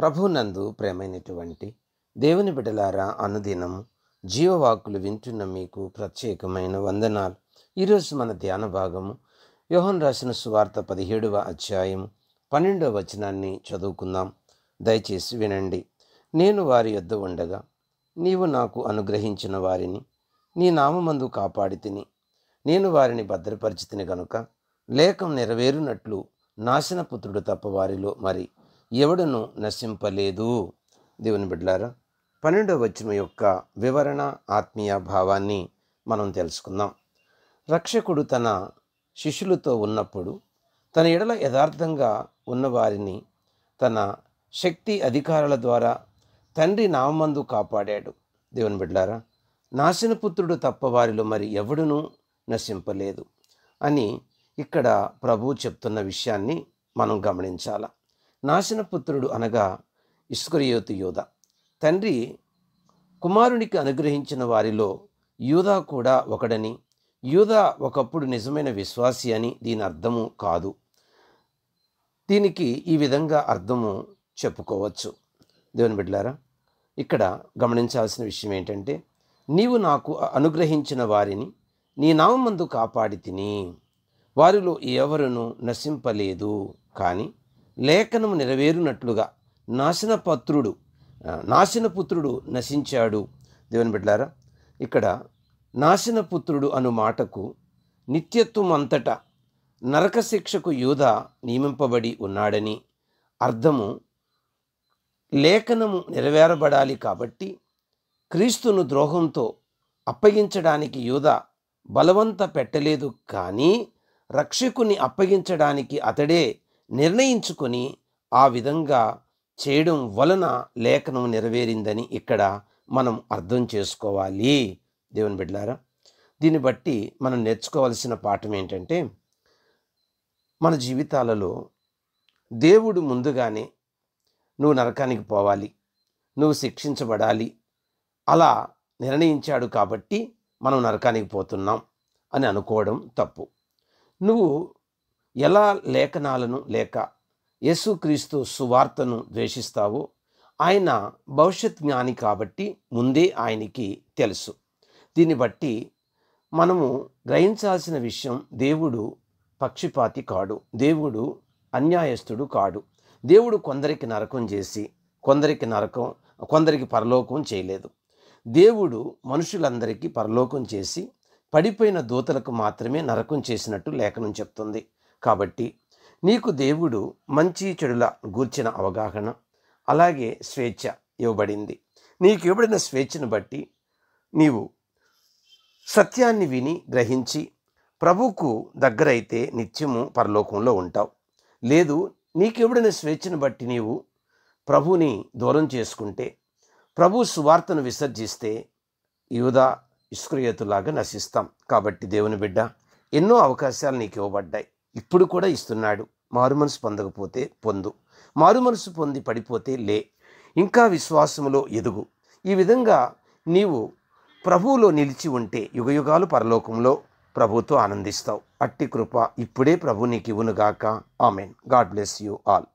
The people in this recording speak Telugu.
ప్రభునందు ప్రేమైనటువంటి దేవుని బిడలారా అనుదినము జీవవాకులు వింటున్న మీకు ప్రత్యేకమైన వందనాలు ఈరోజు మన ధ్యాన భాగము యోహన్ రాసిన సువార్త పదిహేడవ అధ్యాయం పన్నెండవ వచనాన్ని చదువుకుందాం దయచేసి వినండి నేను వారి యొద్ద ఉండగా నీవు నాకు అనుగ్రహించిన వారిని నీ నామందు కాపాడి తిని నేను వారిని భద్రపరిచితిని గనుక లేఖం నెరవేరునట్లు నాశనపుత్రుడు తప్ప వారిలో మరి ఎవడను నశింపలేదు దేవుని బిడ్డలారా పన్నెండవ వచనం యొక్క వివరణ ఆత్మీయ భావాన్ని మనం తెలుసుకుందాం రక్షకుడు తన శిష్యులతో ఉన్నప్పుడు తన ఎడల యథార్థంగా ఉన్నవారిని తన శక్తి అధికారాల ద్వారా తండ్రి నామందు కాపాడాడు దేవుని బిడ్డారా నాశనపుత్రుడు తప్ప వారిలో మరి ఎవడునూ నశింపలేదు అని ఇక్కడ ప్రభు చెప్తున్న విషయాన్ని మనం గమనించాలా నాశనపుత్రుడు అనగా ఇష్కరియోతు యూధ తండ్రి కుమారునికి అనుగ్రహించిన వారిలో యూదా కూడా ఒకడని యూదా ఒకప్పుడు నిజమైన విశ్వాసి అని దీని అర్థము కాదు దీనికి ఈ విధంగా అర్థము చెప్పుకోవచ్చు దేవుని బిడ్డలారా ఇక్కడ గమనించాల్సిన విషయం ఏంటంటే నీవు నాకు అనుగ్రహించిన వారిని నీ నామందు కాపాడి తిని వారిలో ఎవరును నశింపలేదు కానీ లేఖనం నెరవేరునట్లుగా నాశనపత్రుడు నాశనపుత్రుడు నశించాడు దేవుని బిడ్డారా ఇక్కడ నాశనపుత్రుడు అను మాటకు నిత్యత్వం అంతటా నరక శిక్షకు యూధ నియమింపబడి ఉన్నాడని అర్థము లేఖనము నెరవేరబడాలి కాబట్టి క్రీస్తును ద్రోహంతో అప్పగించడానికి యూధ బలవంత పెట్టలేదు కానీ రక్షకుని అప్పగించడానికి అతడే నిర్ణయించుకొని ఆ విధంగా చేయడం వలన లేఖనం నెరవేరిందని ఇక్కడ మనం అర్థం చేసుకోవాలి దేవుని బిడ్డారా దీన్ని బట్టి మనం నేర్చుకోవలసిన పాఠం ఏంటంటే మన జీవితాలలో దేవుడు ముందుగానే నువ్వు నరకానికి పోవాలి నువ్వు శిక్షించబడాలి అలా నిర్ణయించాడు కాబట్టి మనం నరకానికి పోతున్నాం అని అనుకోవడం తప్పు నువ్వు ఎలా లేఖనాలను లేక యేసుక్రీస్తు సువార్తను ద్వేషిస్తావో ఆయన భవిష్యత్ జ్ఞాని కాబట్టి ముందే ఆయనకి తెలుసు దీన్ని బట్టి మనము గ్రహించాల్సిన విషయం దేవుడు పక్షిపాతి కాడు దేవుడు అన్యాయస్తుడు కాడు దేవుడు కొందరికి నరకం చేసి కొందరికి నరకం కొందరికి పరలోకం చేయలేదు దేవుడు మనుషులందరికీ పరలోకం చేసి పడిపోయిన దూతలకు మాత్రమే నరకం చేసినట్టు లేఖనం చెప్తుంది కాబట్టి నీకు దేవుడు మంచి చెడుల గూర్చిన అవగాహన అలాగే స్వేచ్ఛ ఇవ్వబడింది నీకు ఇవ్వబడిన స్వేచ్ఛను బట్టి నీవు సత్యాన్ని విని గ్రహించి ప్రభుకు దగ్గరైతే నిత్యము పరలోకంలో ఉంటావు లేదు నీకు ఇవ్వడిన స్వేచ్ఛను బట్టి నీవు ప్రభుని దూరం చేసుకుంటే ప్రభు సువార్తను విసర్జిస్తే యుధ ఇస్క్రియతులాగా నశిస్తాం కాబట్టి దేవుని బిడ్డ ఎన్నో అవకాశాలు నీకు ఇవ్వబడ్డాయి ఇప్పుడు కూడా ఇస్తున్నాడు మారు మనసు పొందకపోతే పొందు మారు మనసు పొంది పడిపోతే లే ఇంకా విశ్వాసములో ఎదుగు ఈ విధంగా నీవు ప్రభువులో నిలిచి ఉంటే యుగయుగాలు పరలోకంలో ప్రభుతో ఆనందిస్తావు అట్టి కృప ఇప్పుడే ప్రభు నీకు ఇవ్వునుగాక amen God bless you all